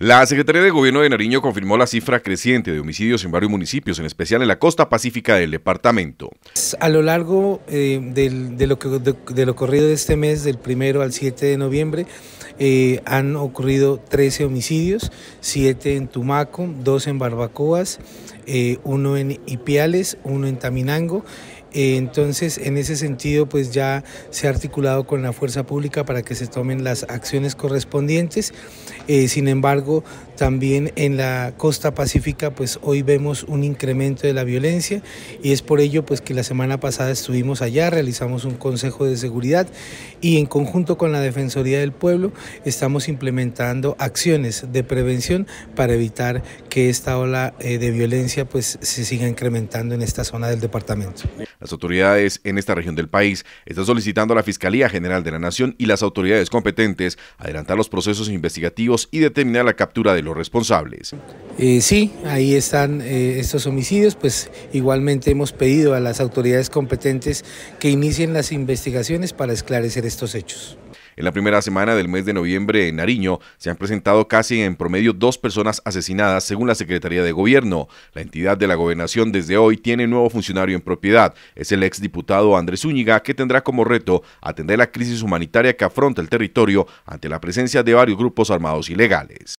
La Secretaría de Gobierno de Nariño confirmó la cifra creciente de homicidios en varios municipios, en especial en la costa pacífica del departamento. Pues, a lo largo eh, de, lo de, ocurrido de este mes, del 1 al 7 de noviembre, eh, han ocurrido 13 homicidios, 7 en Tumaco, 2 en Barbacoas, 1 eh, uno en Ipiales, uno en Taminango eh, entonces, en ese sentido, pues ya se ha articulado con la fuerza pública para que se tomen las acciones correspondientes. Eh, sin embargo, también en la costa pacífica, pues hoy vemos un incremento de la violencia y es por ello pues que la semana pasada estuvimos allá, realizamos un consejo de seguridad y en conjunto con la Defensoría del Pueblo estamos implementando acciones de prevención para evitar que esta ola eh, de violencia pues se siga incrementando en esta zona del departamento. Las autoridades en esta región del país están solicitando a la Fiscalía General de la Nación y las autoridades competentes adelantar los procesos investigativos y determinar la captura de los responsables. Eh, sí, ahí están eh, estos homicidios, pues igualmente hemos pedido a las autoridades competentes que inicien las investigaciones para esclarecer estos hechos. En la primera semana del mes de noviembre en Nariño se han presentado casi en promedio dos personas asesinadas según la Secretaría de Gobierno. La entidad de la gobernación desde hoy tiene nuevo funcionario en propiedad. Es el exdiputado Andrés Zúñiga que tendrá como reto atender la crisis humanitaria que afronta el territorio ante la presencia de varios grupos armados ilegales.